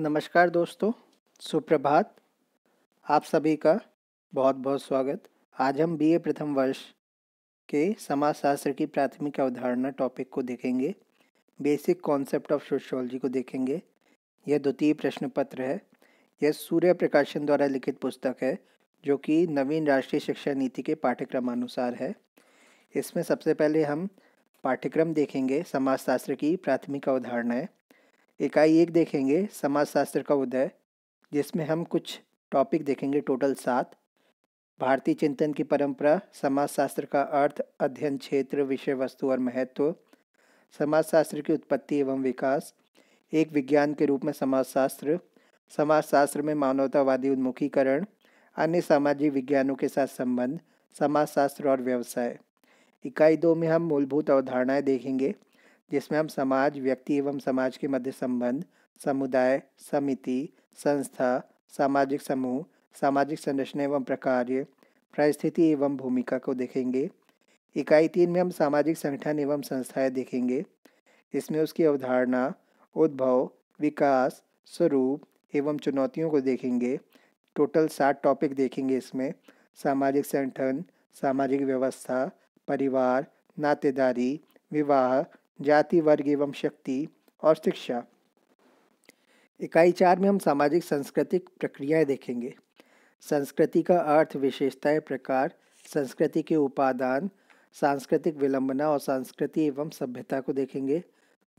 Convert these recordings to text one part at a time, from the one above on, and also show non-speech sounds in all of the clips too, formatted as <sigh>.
नमस्कार दोस्तों सुप्रभात आप सभी का बहुत बहुत स्वागत आज हम बीए प्रथम वर्ष के समाजशास्त्र की प्राथमिक अवधारणा टॉपिक को देखेंगे बेसिक कॉन्सेप्ट ऑफ सोशियोलॉजी को देखेंगे यह द्वितीय प्रश्न पत्र है यह सूर्य प्रकाशन द्वारा लिखित पुस्तक है जो कि नवीन राष्ट्रीय शिक्षा नीति के पाठ्यक्रमानुसार है इसमें सबसे पहले हम पाठ्यक्रम देखेंगे समाजशास्त्र की प्राथमिक अवधारणाएँ इकाई एक देखेंगे समाजशास्त्र का उदय जिसमें हम कुछ टॉपिक देखेंगे टोटल सात भारतीय चिंतन की परंपरा समाजशास्त्र का अर्थ अध्ययन क्षेत्र विषय वस्तु और महत्व समाजशास्त्र की उत्पत्ति एवं विकास एक विज्ञान के रूप में समाजशास्त्र समाजशास्त्र में मानवतावादी उन्मुखीकरण अन्य सामाजिक विज्ञानों के साथ संबंध समाजशास्त्र और व्यवसाय इकाई दो में हम मूलभूत अवधारणाएं देखेंगे जिसमें हम समाज व्यक्ति एवं समाज के मध्य संबंध समुदाय समिति संस्था सामाजिक समूह सामाजिक संरचना एवं प्रकार्य परिस्थिति एवं भूमिका को देखेंगे इकाई तीन में हम सामाजिक संगठन एवं संस्थाएं देखेंगे इसमें उसकी अवधारणा उद्भव विकास स्वरूप एवं चुनौतियों को देखेंगे टोटल सात टॉपिक देखेंगे इसमें सामाजिक संगठन सामाजिक व्यवस्था परिवार नातेदारी विवाह जाति वर्ग एवं शक्ति और शिक्षा इकाई चार में हम सामाजिक सांस्कृतिक प्रक्रियाएं देखेंगे संस्कृति का अर्थ विशेषताएं प्रकार संस्कृति के उपादान सांस्कृतिक विलंबना और संस्कृति एवं सभ्यता को देखेंगे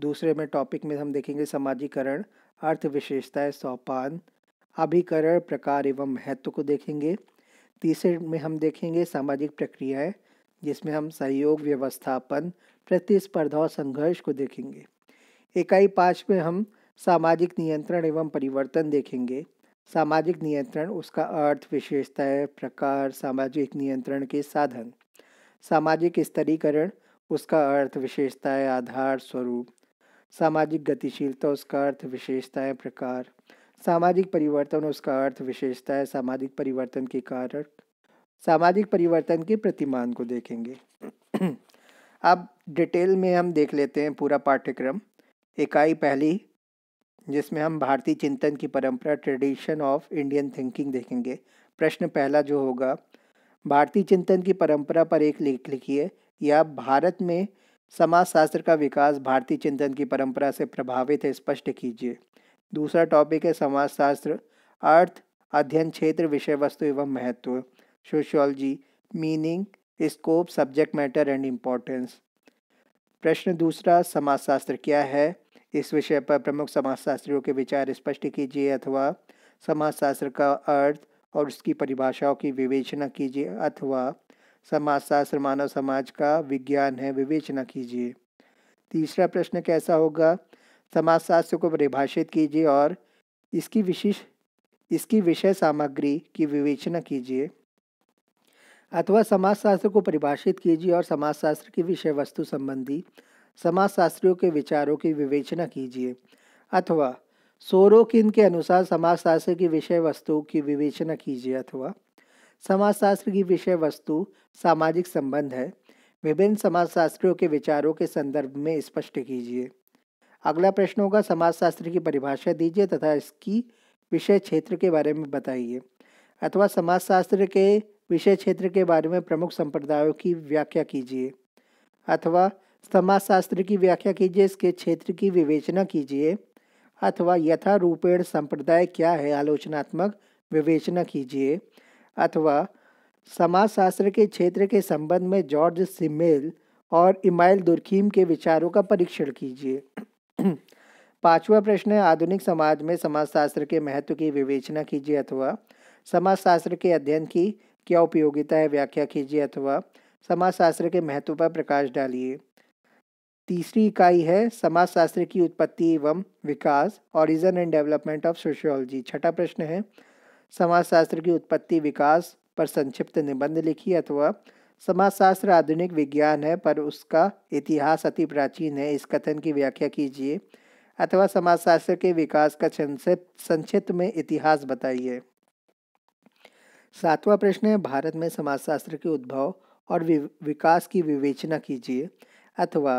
दूसरे में टॉपिक में हम देखेंगे समाजीकरण अर्थ विशेषताएं सोपान अभिकरण प्रकार एवं महत्व को देखेंगे तीसरे में हम देखेंगे सामाजिक प्रक्रियाएं जिसमें हम सहयोग व्यवस्थापन प्रतिस्पर्धा और संघर्ष को देखेंगे इकाई पाँच में हम सामाजिक नियंत्रण एवं परिवर्तन देखेंगे सामाजिक नियंत्रण उसका अर्थ विशेषताएं प्रकार सामाजिक नियंत्रण के साधन सामाजिक स्तरीकरण उसका अर्थ विशेषताएं आधार स्वरूप सामाजिक गतिशीलता उसका अर्थ विशेषताएं प्रकार सामाजिक परिवर्तन उसका अर्थ विशेषताएं सामाजिक परिवर्तन के कारक सामाजिक परिवर्तन के प्रतिमान को देखेंगे अब डिटेल में हम देख लेते हैं पूरा पाठ्यक्रम इकाई पहली जिसमें हम भारतीय चिंतन की परंपरा ट्रेडिशन ऑफ इंडियन थिंकिंग देखेंगे प्रश्न पहला जो होगा भारतीय चिंतन की परंपरा पर एक लेख लिखिए या भारत में समाजशास्त्र का विकास भारतीय चिंतन की परंपरा से प्रभावित है स्पष्ट कीजिए दूसरा टॉपिक है समाजशास्त्र अर्थ अध्ययन क्षेत्र विषय वस्तु एवं महत्व sociology meaning scope subject matter and importance प्रश्न दूसरा समाजशास्त्र क्या है इस विषय पर प्रमुख समाजशास्त्रियों के विचार स्पष्ट कीजिए अथवा समाजशास्त्र का अर्थ और उसकी परिभाषाओं की विवेचना कीजिए अथवा समाजशास्त्र मानव समाज का विज्ञान है विवेचना कीजिए तीसरा प्रश्न कैसा होगा समाजशास्त्र को परिभाषित कीजिए और इसकी विशेष इसकी विषय सामग्री की विवेचना कीजिए अथवा समाजशास्त्र को परिभाषित कीजिए और समाजशास्त्र की विषय वस्तु संबंधी समाजशास्त्रियों के विचारों की विवेचना कीजिए अथवा सोरोकिन के अनुसार समाजशास्त्र की विषय वस्तु की विवेचना कीजिए अथवा समाजशास्त्र की विषय वस्तु सामाजिक संबंध है विभिन्न समाजशास्त्रियों के विचारों के संदर्भ में स्पष्ट कीजिए अगला प्रश्न होगा समाजशास्त्र की परिभाषा दीजिए तथा इसकी विषय क्षेत्र के बारे में बताइए अथवा समाजशास्त्र के विषय क्षेत्र के बारे में प्रमुख संप्रदायों की व्याख्या कीजिए अथवा समाजशास्त्र की व्याख्या कीजिए इसके क्षेत्र की विवेचना कीजिए अथवा यथारूपेण संप्रदाय क्या है आलोचनात्मक विवेचना कीजिए अथवा समाजशास्त्र के क्षेत्र के संबंध में जॉर्ज सिमेल और इमाइल दुर्खीम के विचारों का परीक्षण कीजिए पांचवा प्रश्न है आधुनिक समाज में समाजशास्त्र के महत्व की विवेचना कीजिए अथवा समाजशास्त्र के अध्ययन की क्या उपयोगिता है व्याख्या कीजिए अथवा समाजशास्त्र के महत्व पर प्रकाश डालिए तीसरी इकाई है समाजशास्त्र की उत्पत्ति एवं विकास origin and development of sociology छठा प्रश्न है समाजशास्त्र की उत्पत्ति विकास पर संक्षिप्त निबंध लिखिए अथवा समाजशास्त्र आधुनिक विज्ञान है पर उसका इतिहास अति प्राचीन है इस कथन की व्याख्या कीजिए अथवा समाजशास्त्र के विकास का संक्षिप्त संक्षिप्त में इतिहास बताइए सातवां प्रश्न है भारत में समाजशास्त्र के उद्भव और विकास की विवेचना कीजिए अथवा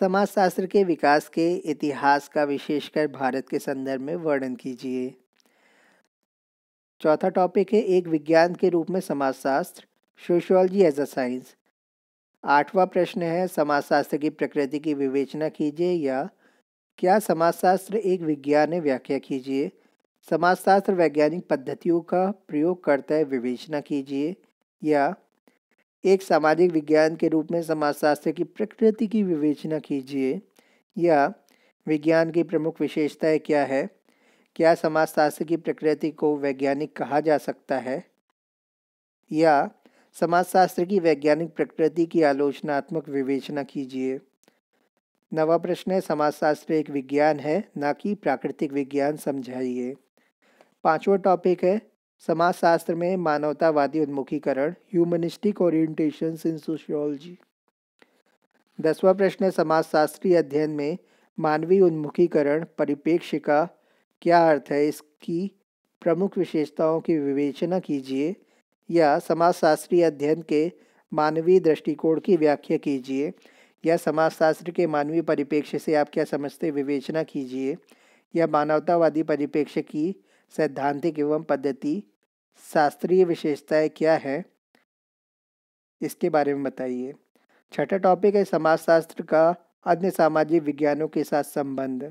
समाजशास्त्र के विकास के इतिहास का विशेषकर भारत के संदर्भ में वर्णन कीजिए चौथा टॉपिक है एक विज्ञान के रूप में समाजशास्त्र सोशियोलॉजी एज अ साइंस आठवां प्रश्न है समाजशास्त्र की प्रकृति की विवेचना कीजिए या क्या समाजशास्त्र एक विज्ञान है व्याख्या कीजिए समाजशास्त्र वैज्ञानिक पद्धतियों का प्रयोग करता है विवेचना कीजिए या एक सामाजिक विज्ञान के रूप में समाजशास्त्र की प्रकृति की विवेचना कीजिए या विज्ञान की प्रमुख विशेषताएं क्या है क्या समाजशास्त्र की प्रकृति को वैज्ञानिक कहा जा सकता है या समाजशास्त्र की वैज्ञानिक प्रकृति की आलोचनात्मक विवेचना कीजिए नवा प्रश्न है समाजशास्त्र एक विज्ञान है ना कि प्राकृतिक विज्ञान समझाइए पांचवा टॉपिक है समाजशास्त्र में मानवतावादी उन्मुखीकरण ह्यूमनिस्टिक ओरिएंटेशन इन सोशियोलॉजी दसवां प्रश्न है समाजशास्त्रीय अध्ययन में मानवीय उन्मुखीकरण परिप्रेक्ष्य का क्या अर्थ है इसकी प्रमुख विशेषताओं की विवेचना कीजिए या समाजशास्त्रीय अध्ययन के मानवीय दृष्टिकोण की व्याख्या कीजिए या समाजशास्त्र के मानवीय परिप्रेक्ष्य से आप क्या समझते विवेचना कीजिए या मानवतावादी परिप्रेक्ष्य की सैद्धांतिक एवं पद्धति शास्त्रीय विशेषताएं क्या है इसके बारे में बताइए छठा टॉपिक है समाजशास्त्र का अन्य सामाजिक विज्ञानों के साथ संबंध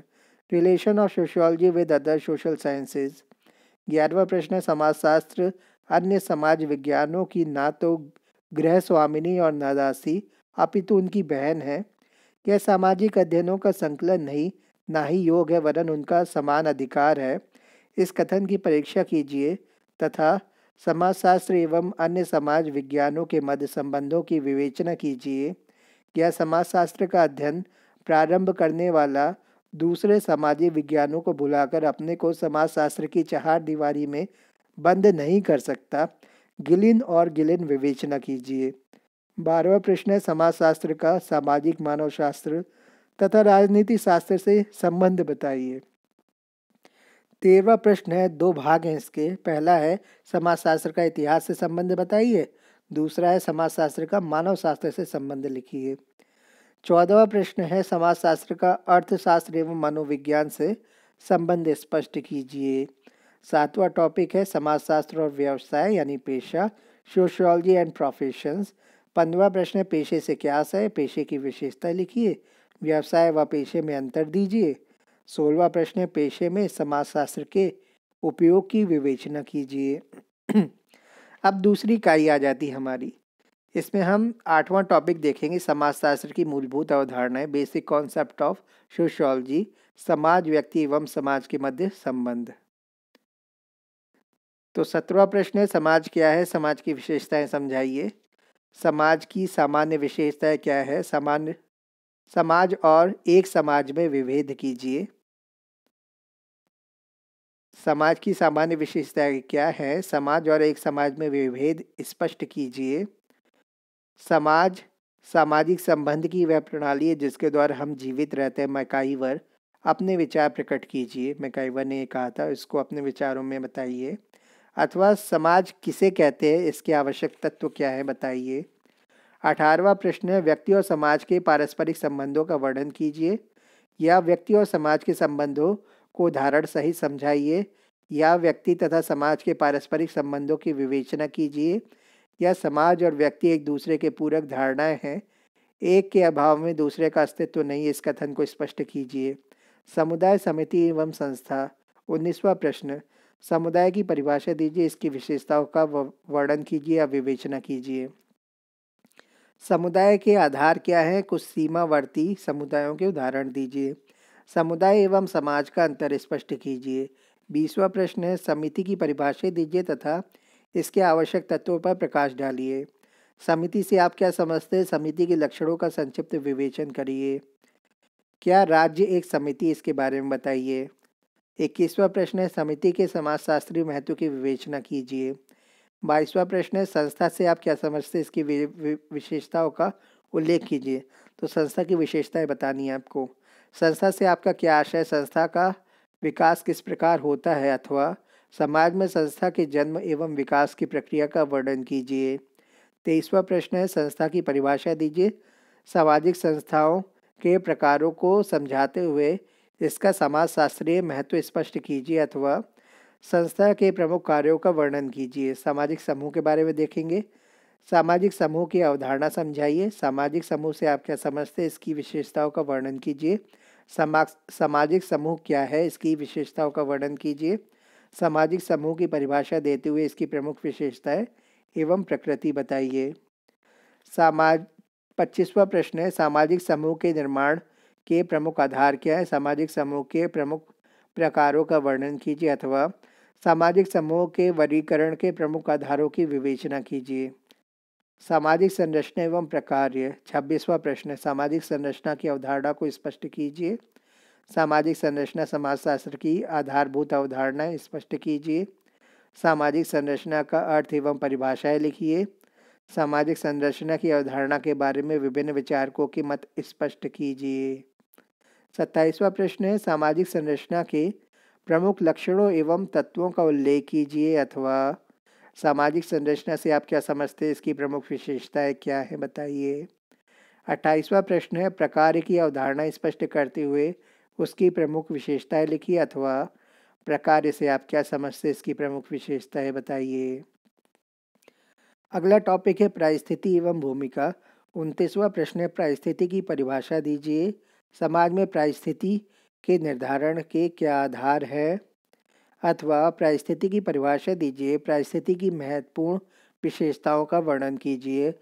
relation of sociology with other social sciences ग्यारहवा प्रश्न है समाजशास्त्र अन्य समाज विज्ञानों की ना तो गृह स्वामिनी और नादासी अपितु उनकी बहन है यह सामाजिक अध्ययनों का संकलन नहीं ना ही योग है वरन उनका समान अधिकार है इस कथन की परीक्षा कीजिए तथा समाजशास्त्र एवं अन्य समाज विज्ञानों के मध्य संबंधों की विवेचना कीजिए यह समाजशास्त्र का अध्ययन प्रारंभ करने वाला दूसरे सामाजिक विज्ञानों को भुलाकर अपने को समाजशास्त्र की चहार दीवारी में बंद नहीं कर सकता गिलिन और गिलिन विवेचना कीजिए बारहवा प्रश्न है समाजशास्त्र का सामाजिक मानव शास्त्र तथा राजनीति शास्त्र से संबंध बताइए तेरहवा प्रश्न है दो भाग हैं इसके पहला है समाजशास्त्र का इतिहास से संबंध बताइए दूसरा है समाजशास्त्र का मानव शास्त्र से संबंध लिखिए चौदहवा प्रश्न है समाजशास्त्र का अर्थशास्त्र एवं मनोविज्ञान से संबंध स्पष्ट कीजिए सातवा टॉपिक है समाजशास्त्र और व्यवसाय यानी पेशा सोशोलॉजी एंड प्रोफेशंस पंद्रवा प्रश्न है पेशे से क्या आशा है पेशे की विशेषता लिखिए व्यवसाय व पेशे में अंतर दीजिए सोलवा प्रश्न पेशे में समाजशास्त्र के उपयोग की विवेचना कीजिए <clears throat> अब दूसरी इकाई आ जाती हमारी इसमें हम आठवां टॉपिक देखेंगे समाजशास्त्र की मूलभूत अवधारणाएं बेसिक कॉन्सेप्ट ऑफ सोशोलॉजी समाज व्यक्ति एवं समाज के मध्य संबंध तो सत्रवा प्रश्न है समाज क्या है समाज की विशेषताएं समझाइए समाज की सामान्य विशेषताएं क्या है सामान्य समाज और एक समाज में विभेद कीजिए समाज की सामान्य विशेषताएं क्या है समाज और एक समाज में विभेद स्पष्ट कीजिए समाज सामाजिक संबंध की वह प्रणाली है जिसके द्वारा हम जीवित रहते हैं मैकाईवर अपने विचार प्रकट कीजिए मकाईवर ने कहा था इसको अपने विचारों में बताइए अथवा समाज किसे कहते हैं इसके आवश्यक तत्व क्या है बताइए अठारहवा प्रश्न है व्यक्ति और समाज के पारस्परिक संबंधों का वर्णन कीजिए या व्यक्ति और समाज के संबंधों को उदाहरण सही समझाइए या व्यक्ति तथा समाज के पारस्परिक संबंधों की विवेचना कीजिए या समाज और व्यक्ति एक दूसरे के पूरक धारणाएं हैं एक के अभाव में दूसरे का अस्तित्व तो नहीं इस कथन को स्पष्ट कीजिए समुदाय समिति एवं संस्था उन्नीसवा प्रश्न समुदाय की परिभाषा दीजिए इसकी विशेषताओं का वर्णन कीजिए या विवेचना कीजिए समुदाय के आधार क्या हैं कुछ सीमावर्ती समुदायों के उदाहरण दीजिए समुदाय एवं समाज का अंतर स्पष्ट कीजिए बीसवा प्रश्न है समिति की परिभाषा दीजिए तथा इसके आवश्यक तत्वों पर प्रकाश डालिए समिति से आप क्या समझते हैं समिति के लक्षणों का संक्षिप्त विवेचन करिए क्या राज्य एक समिति इसके बारे में बताइए इक्कीसवा प्रश्न है समिति के समाजशास्त्रीय महत्व की विवेचना कीजिए बाईसवा प्रश्न है संस्था से आप क्या समझते हैं इसकी विशेषताओं का उल्लेख कीजिए तो संस्था की विशेषताएं बतानी है आपको संस्था से आपका क्या आशय है संस्था का विकास किस प्रकार होता है अथवा समाज में संस्था के जन्म एवं विकास की प्रक्रिया का वर्णन कीजिए तेईसवा प्रश्न है संस्था की परिभाषा दीजिए सामाजिक संस्थाओं के प्रकारों को समझाते हुए इसका समाजशास्त्रीय महत्व स्पष्ट कीजिए अथवा संस्था के प्रमुख कार्यों का वर्णन कीजिए सामाजिक समूह के बारे में देखेंगे सामाजिक समूह की अवधारणा समझाइए सामाजिक समूह से आप क्या समझते हैं इसकी विशेषताओं का वर्णन कीजिए सामाजिक समूह क्या है इसकी विशेषताओं का वर्णन कीजिए सामाजिक समूह की परिभाषा देते हुए इसकी प्रमुख विशेषताएं एवं प्रकृति बताइए सामाज पच्चीसवा प्रश्न है सामाजिक समूह के निर्माण के प्रमुख आधार क्या है सामाजिक समूह के प्रमुख प्रकारों का वर्णन कीजिए अथवा सामाजिक समूह के वर्गीकरण के प्रमुख आधारों की विवेचना कीजिए सामाजिक संरचना एवं प्रकार छब्बीसवा प्रश्न सामाजिक संरचना की अवधारणा को स्पष्ट कीजिए सामाजिक संरचना समाजशास्त्र की आधारभूत अवधारणा स्पष्ट कीजिए सामाजिक संरचना का अर्थ एवं परिभाषाएं लिखिए सामाजिक संरचना की अवधारणा के बारे में विभिन्न विचारकों के मत स्पष्ट कीजिए सत्ताईसवा प्रश्न है सामाजिक संरचना के प्रमुख लक्षणों एवं तत्वों का उल्लेख कीजिए अथवा सामाजिक संरचना से आप क्या समझते हैं इसकी प्रमुख विशेषताएं क्या है बताइए अट्ठाईसवां प्रश्न है प्रकार की अवधारणा स्पष्ट करते हुए उसकी प्रमुख विशेषताएं लिखिए अथवा प्रकार से आप क्या समझते हैं इसकी प्रमुख विशेषताएं बताइए अगला टॉपिक है परिस्थिति एवं भूमिका उनतीसवां प्रश्न है परिस्थिति की परिभाषा दीजिए समाज में प्रायस्थिति के निर्धारण के क्या आधार है अथवा परिस्थिति की परिभाषा दीजिए परिस्थिति की महत्वपूर्ण विशेषताओं का वर्णन कीजिए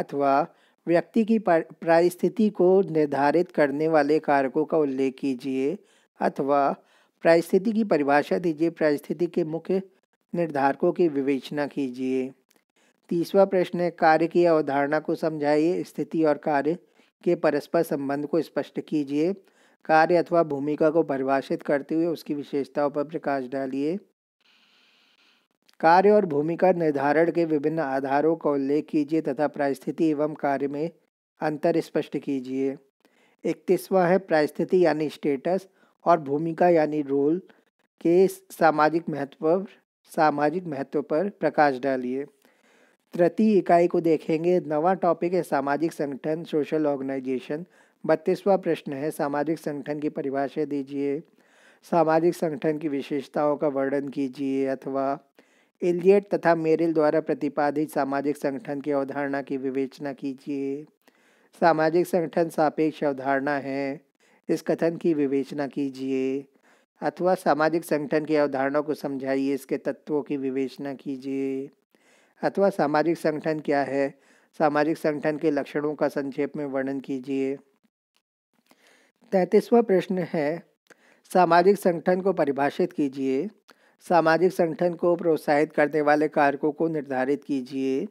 अथवा व्यक्ति की परिस्थिति को निर्धारित करने वाले कारकों का उल्लेख कीजिए अथवा परिस्थिति की परिभाषा दीजिए परिस्थिति के मुख्य निर्धारकों की विवेचना कीजिए तीसवा प्रश्न है कार्य की अवधारणा को समझाइए स्थिति और कार्य के परस्पर संबंध को स्पष्ट कीजिए कार्य अथवा भूमिका को परिभाषित करते हुए उसकी विशेषताओं पर प्रकाश डालिए कार्य और भूमिका निर्धारण के विभिन्न आधारों का उल्लेख कीजिए तथा परिस्थिति एवं कार्य में अंतर स्पष्ट कीजिए इकतीसवा है परिस्थिति यानी स्टेटस और भूमिका यानी रोल के सामाजिक महत्व सामाजिक महत्व पर प्रकाश डालिए तृतीय इकाई को देखेंगे नवा टॉपिक है सामाजिक संगठन सोशल ऑर्गेनाइजेशन बत्तीसवा प्रश्न है सामाजिक संगठन की परिभाषा दीजिए सामाजिक संगठन की विशेषताओं का वर्णन कीजिए अथवा एलियट तथा मेरिल द्वारा प्रतिपादित सामाजिक संगठन की अवधारणा की विवेचना कीजिए सामाजिक संगठन सापेक्ष अवधारणा है इस कथन की विवेचना कीजिए अथवा सामाजिक संगठन की अवधारणा को समझाइए इसके तत्वों की विवेचना कीजिए अथवा सामाजिक संगठन क्या है सामाजिक संगठन के लक्षणों का संक्षेप में वर्णन कीजिए तैंतीसवा प्रश्न है सामाजिक संगठन को परिभाषित कीजिए सामाजिक संगठन को प्रोत्साहित करने वाले कारकों को निर्धारित कीजिए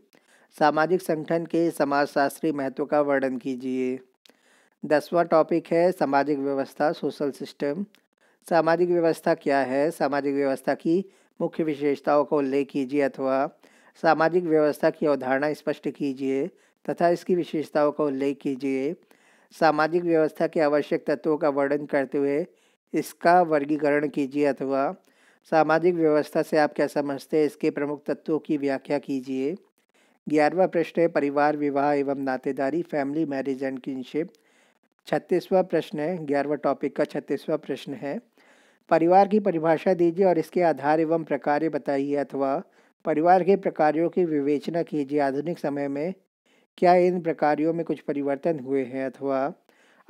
सामाजिक संगठन के समाजशास्त्री महत्व का वर्णन कीजिए दसवां टॉपिक है सामाजिक व्यवस्था सोशल सिस्टम सामाजिक व्यवस्था क्या है सामाजिक व्यवस्था की मुख्य विशेषताओं का उल्लेख कीजिए अथवा सामाजिक व्यवस्था की अवधारणा स्पष्ट कीजिए तथा इसकी विशेषताओं का उल्लेख कीजिए सामाजिक व्यवस्था के आवश्यक तत्वों का वर्णन करते हुए इसका वर्गीकरण कीजिए अथवा सामाजिक व्यवस्था से आप क्या समझते हैं इसके प्रमुख तत्वों की व्याख्या कीजिए ग्यारहवा प्रश्न है परिवार विवाह एवं नातेदारी फैमिली मैरिज एंड किनशिप छत्तीसवा प्रश्न है ग्यारहवा टॉपिक का छत्तीसवा प्रश्न है परिवार की परिभाषा दीजिए और इसके आधार एवं प्रकार बताइए अथवा परिवार के प्रकारों की विवेचना कीजिए आधुनिक समय में क्या इन प्रकारियों में कुछ परिवर्तन हुए हैं अथवा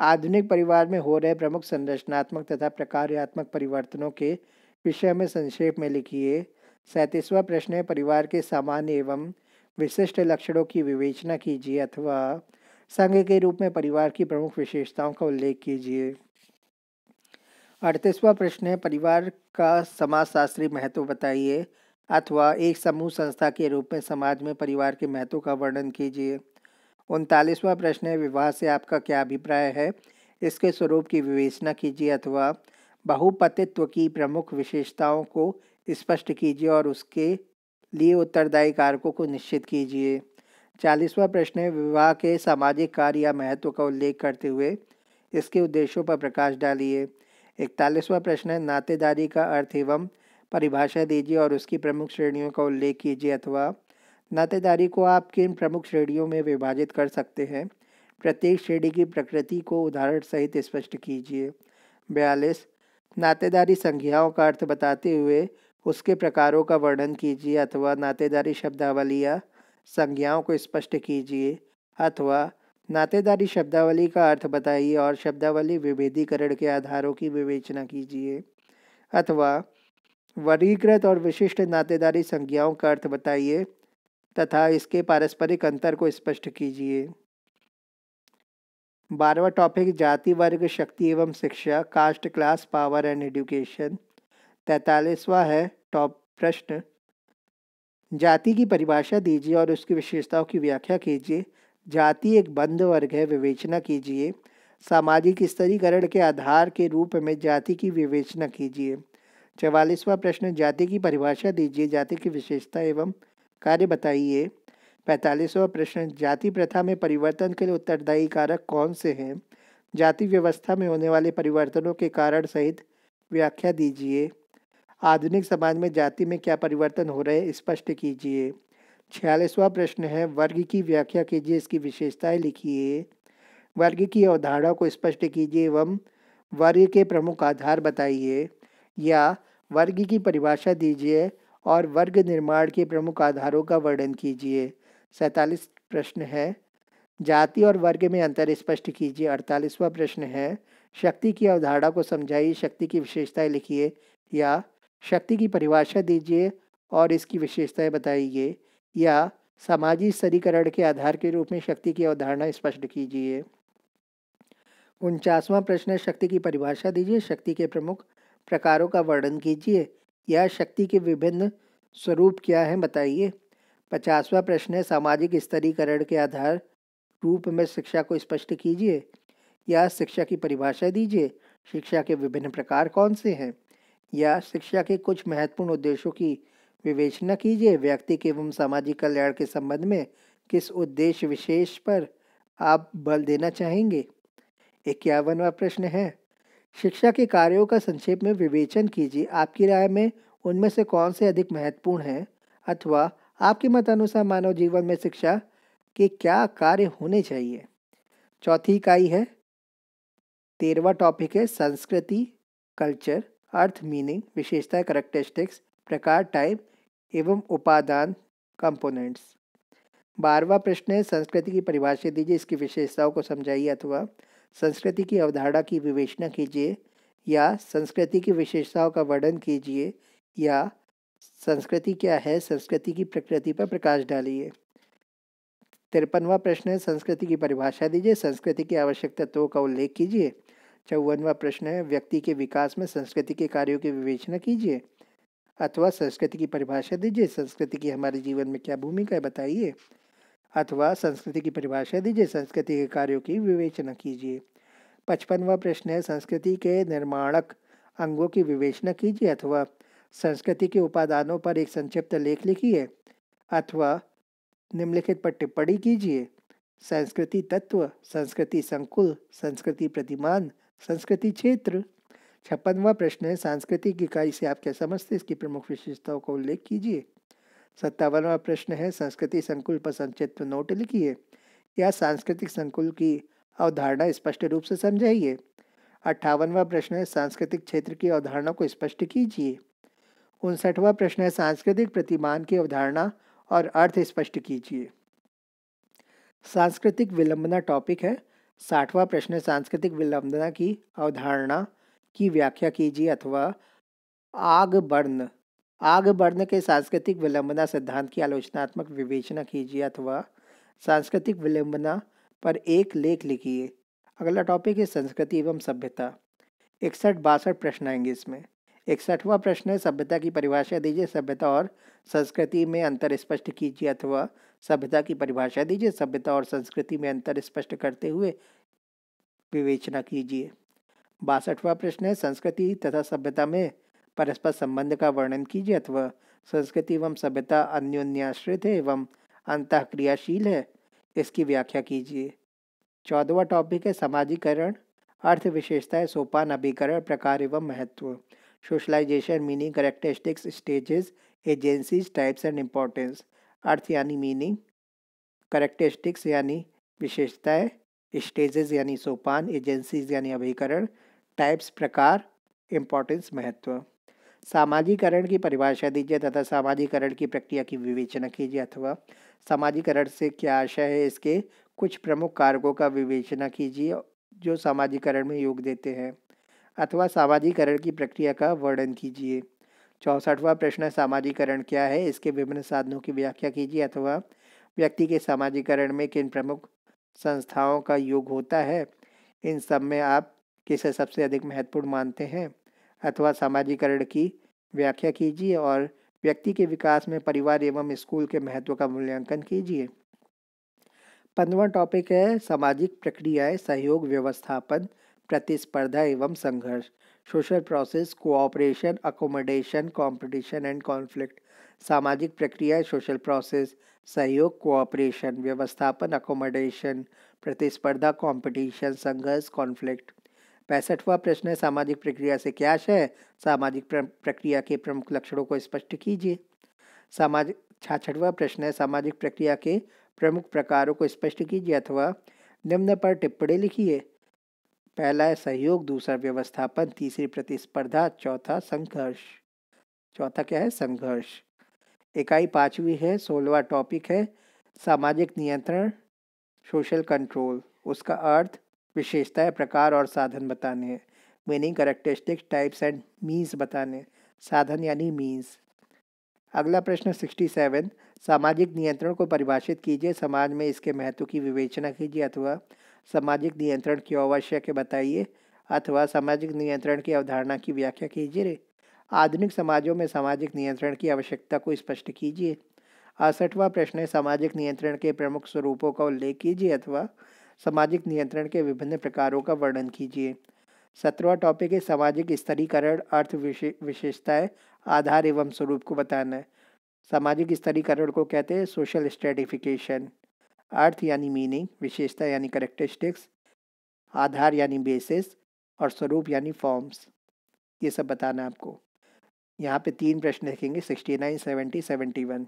आधुनिक परिवार में हो रहे प्रमुख संरचनात्मक तथा प्रकार्यात्मक परिवर्तनों के विषय में संक्षेप में लिखिए सैंतीसवा प्रश्न है परिवार के सामान्य एवं विशिष्ट लक्षणों की विवेचना कीजिए अथवा संघ के रूप में परिवार की प्रमुख विशेषताओं का उल्लेख कीजिए अड़तीसवा प्रश्न है परिवार का समाजशास्त्री महत्व बताइए अथवा एक समूह संस्था के रूप में समाज में परिवार के महत्व का वर्णन कीजिए उनतालीसवां प्रश्न है विवाह से आपका क्या अभिप्राय है इसके स्वरूप की विवेचना कीजिए अथवा बहुपतित्व की प्रमुख विशेषताओं को स्पष्ट कीजिए और उसके लिए उत्तरदायी कारकों को निश्चित कीजिए चालीसवां प्रश्न है विवाह के सामाजिक कार्य या महत्व का उल्लेख करते हुए इसके उद्देश्यों पर प्रकाश डालिए इकतालीसवां प्रश्न है नातेदारी का अर्थ एवं परिभाषा दीजिए और उसकी प्रमुख श्रेणियों का उल्लेख कीजिए अथवा नातेदारी को आप किन प्रमुख श्रेणियों में विभाजित कर सकते हैं प्रत्येक श्रेणी की प्रकृति को उदाहरण सहित स्पष्ट कीजिए बयालीस नातेदारी संज्ञाओं का अर्थ बताते हुए उसके प्रकारों का वर्णन कीजिए अथवा नातेदारी शब्दावली या संज्ञाओं को स्पष्ट कीजिए अथवा नातेदारी शब्दावली का अर्थ बताइए और शब्दावली विभेदीकरण के आधारों की विवेचना कीजिए अथवा वर्गीकृत और विशिष्ट नातेदारी संज्ञाओं का अर्थ बताइए तथा इसके पारस्परिक अंतर को स्पष्ट कीजिए बारहवा टॉपिक जाति वर्ग शक्ति एवं शिक्षा caste class power and education तैतालीसवा है टॉप प्रश्न जाति की परिभाषा दीजिए और उसकी विशेषताओं की व्याख्या कीजिए जाति एक बंद वर्ग है विवेचना कीजिए सामाजिक स्तरीकरण के आधार के रूप में जाति की विवेचना कीजिए चवालीसवा प्रश्न जाति की परिभाषा दीजिए जाति की विशेषता एवं कार्य बताइए पैंतालीसवा प्रश्न जाति प्रथा में परिवर्तन के लिए उत्तरदायी कारक कौन से हैं जाति व्यवस्था में होने वाले परिवर्तनों के कारण सहित व्याख्या दीजिए आधुनिक समाज में जाति में क्या परिवर्तन हो रहे हैं स्पष्ट कीजिए छियालीसवा प्रश्न है वर्ग की व्याख्या कीजिए इसकी विशेषताएं लिखिए वर्ग की अवधारणा को स्पष्ट कीजिए एवं वर्ग के प्रमुख आधार बताइए या वर्ग की परिभाषा दीजिए और वर्ग निर्माण के प्रमुख आधारों का वर्णन कीजिए सैतालीस प्रश्न है जाति और वर्ग में अंतर स्पष्ट कीजिए अड़तालीसवां प्रश्न है शक्ति की अवधारणा को समझाइए शक्ति की विशेषताएं लिखिए या शक्ति की परिभाषा दीजिए और इसकी विशेषताएं बताइए या सामाजिक स्तरीकरण के आधार के रूप में शक्ति की अवधारणा स्पष्ट कीजिए उनचासवां प्रश्न शक्ति की परिभाषा दीजिए शक्ति के प्रमुख प्रकारों का वर्णन कीजिए यह शक्ति के विभिन्न स्वरूप क्या हैं बताइए पचासवा प्रश्न है सामाजिक स्तरीकरण के आधार रूप में शिक्षा को स्पष्ट कीजिए या शिक्षा की परिभाषा दीजिए शिक्षा के विभिन्न प्रकार कौन से हैं या शिक्षा के कुछ महत्वपूर्ण उद्देश्यों की विवेचना कीजिए व्यक्ति एवं सामाजिक कल्याण के संबंध में किस उद्देश्य विशेष पर आप बल देना चाहेंगे इक्यावनवा प्रश्न है शिक्षा के कार्यों का संक्षेप में विवेचन कीजिए आपकी राय में उनमें से कौन से अधिक महत्वपूर्ण हैं अथवा आपके मतानुसार मानव जीवन में शिक्षा के क्या कार्य होने चाहिए चौथी इकाई है तेरहवा टॉपिक है संस्कृति कल्चर अर्थ मीनिंग विशेषता करेक्टरिस्टिक्स प्रकार टाइप एवं उपादान कंपोनेंट्स बारहवा प्रश्न है संस्कृति की परिभाषा दीजिए इसकी विशेषताओं को समझाइए अथवा संस्कृति की अवधारणा की विवेचना कीजिए या संस्कृति की विशेषताओं का वर्णन कीजिए या संस्कृति क्या है संस्कृति की प्रकृति पर प्रकाश डालिए तिरपनवा प्रश्न है संस्कृति की परिभाषा दीजिए संस्कृति की आवश्यक तत्वों का उल्लेख कीजिए चौवनवा प्रश्न है व्यक्ति के विकास में संस्कृति के कार्यों की विवेचना कीजिए अथवा संस्कृति की परिभाषा दीजिए संस्कृति की हमारे जीवन में क्या भूमिका है बताइए अथवा संस्कृति की परिभाषा दीजिए संस्कृति के कार्यों की विवेचना कीजिए पचपनवा प्रश्न है संस्कृति के निर्माणक अंगों की विवेचना कीजिए अथवा संस्कृति के उपादानों पर एक संक्षिप्त लेख लिखिए अथवा निम्नलिखित पर टिप्पणी कीजिए संस्कृति तत्व संस्कृति संकुल संस्कृति प्रतिमान संस्कृति क्षेत्र छप्पनवा प्रश्न है सांस्कृतिक इकाई से आप क्या समझते हैं इसकी प्रमुख विशेषताओं का उल्लेख कीजिए सत्तावनवा प्रश्न है संस्कृति संकुल पर संक्षिप्त नोट लिखिए या सांस्कृतिक संकुल की अवधारणा स्पष्ट रूप से समझाइए अट्ठावनवा प्रश्न है सांस्कृतिक क्षेत्र की अवधारणा को स्पष्ट कीजिए उनसठवा प्रश्न है सांस्कृतिक प्रतिमान की अवधारणा और अर्थ स्पष्ट कीजिए सांस्कृतिक विलंबना टॉपिक है साठवां प्रश्न है सांस्कृतिक विलंबना की अवधारणा की व्याख्या कीजिए अथवा आग बर्ण आगे बढ़ने के सांस्कृतिक विलंबना सिद्धांत की आलोचनात्मक विवेचना कीजिए अथवा सांस्कृतिक विलंबना पर एक लेख लिखिए अगला टॉपिक है संस्कृति एवं सभ्यता इकसठ बासठ प्रश्न आएंगे इसमें इकसठवा प्रश्न है सभ्यता की परिभाषा दीजिए सभ्यता और संस्कृति में अंतर स्पष्ट कीजिए अथवा सभ्यता की परिभाषा दीजिए सभ्यता और संस्कृति में अंतर स्पष्ट करते हुए विवेचना कीजिए बासठवा प्रश्न है संस्कृति तथा सभ्यता में परस्पर संबंध का वर्णन कीजिए अथवा संस्कृति एवं सभ्यता अन्योन्याश्रित है एवं अंत क्रियाशील है इसकी व्याख्या कीजिए चौदवा टॉपिक है सामाजिकरण अर्थ है सोपान अभिकरण प्रकार एवं महत्व socialization meaning characteristics stages agencies types and importance अर्थ यानी मीनिंग करेक्टरिस्टिक्स यानी विशेषताएँ स्टेजेस यानी सोपान एजेंसीज यानी अभिकरण टाइप्स प्रकार इम्पोर्टेंस महत्व सामाजिकरण की परिभाषा दीजिए तथा सामाजिकरण की प्रक्रिया की विवेचना कीजिए अथवा सामाजिकरण से क्या आशा है इसके कुछ प्रमुख कारकों का विवेचना कीजिए जो सामाजिकरण में योग देते हैं अथवा सामाजिकरण की प्रक्रिया का वर्णन कीजिए चौंसठवा प्रश्न सामाजिकरण क्या है इसके विभिन्न साधनों की व्याख्या कीजिए अथवा व्यक्ति के सामाजिकरण में किन प्रमुख संस्थाओं का योग होता है इन सब में आप किसे सबसे अधिक महत्वपूर्ण मानते हैं अथवा सामाजिकरण की व्याख्या कीजिए और व्यक्ति के विकास में परिवार एवं स्कूल के महत्व का मूल्यांकन कीजिए पंद्रवा टॉपिक है सामाजिक प्रक्रियाएं सहयोग व्यवस्थापन प्रतिस्पर्धा एवं संघर्ष social process cooperation accommodation competition and conflict सामाजिक प्रक्रियाएं सोशल प्रोसेस सहयोग कोऑपरेशन व्यवस्थापन अकोमोडेशन प्रतिस्पर्धा कंपटीशन संघर्ष कॉन्फ्लिक्ट पैंसठवा प्रश्न है सामाजिक प्रक्रिया से क्या है सामाजिक प्रक्रिया के प्रमुख लक्षणों को स्पष्ट कीजिए सामाजिक छाछठवा प्रश्न है सामाजिक प्रक्रिया के प्रमुख प्रकारों को स्पष्ट कीजिए अथवा निम्न पर टिप्पणी लिखिए पहला है सहयोग दूसरा व्यवस्थापन तीसरी प्रतिस्पर्धा चौथा संघर्ष चौथा क्या है संघर्ष इकाई पाँचवीं है सोलवा टॉपिक है सामाजिक नियंत्रण सोशल कंट्रोल उसका अर्थ विशेषताएं प्रकार और साधन बताने हैं meaning characteristics types and means बताने साधन यानी मीन्स अगला प्रश्न सिक्सटी सेवन सामाजिक नियंत्रण को परिभाषित कीजिए समाज में इसके महत्व की विवेचना कीजिए अथवा सामाजिक नियंत्रण क्यों आवश्यक है बताइए अथवा सामाजिक नियंत्रण की अवधारणा की व्याख्या कीजिए आधुनिक समाजों में सामाजिक नियंत्रण की आवश्यकता को स्पष्ट कीजिए अड़सठवा प्रश्न है सामाजिक नियंत्रण के प्रमुख स्वरूपों का उल्लेख कीजिए अथवा सामाजिक नियंत्रण के विभिन्न प्रकारों का वर्णन कीजिए सत्रवा टॉपिक है सामाजिक स्तरीकरण अर्थ विशे, विशेषताएं आधार एवं स्वरूप को बताना है सामाजिक स्तरीकरण को कहते हैं सोशल स्ट्रेटिफिकेशन अर्थ यानी मीनिंग विशेषता यानी करेक्टरिस्टिक्स आधार यानी बेसिस और स्वरूप यानी फॉर्म्स ये सब बताना आपको यहाँ पे तीन प्रश्न देखेंगे sixty nine seventy seventy one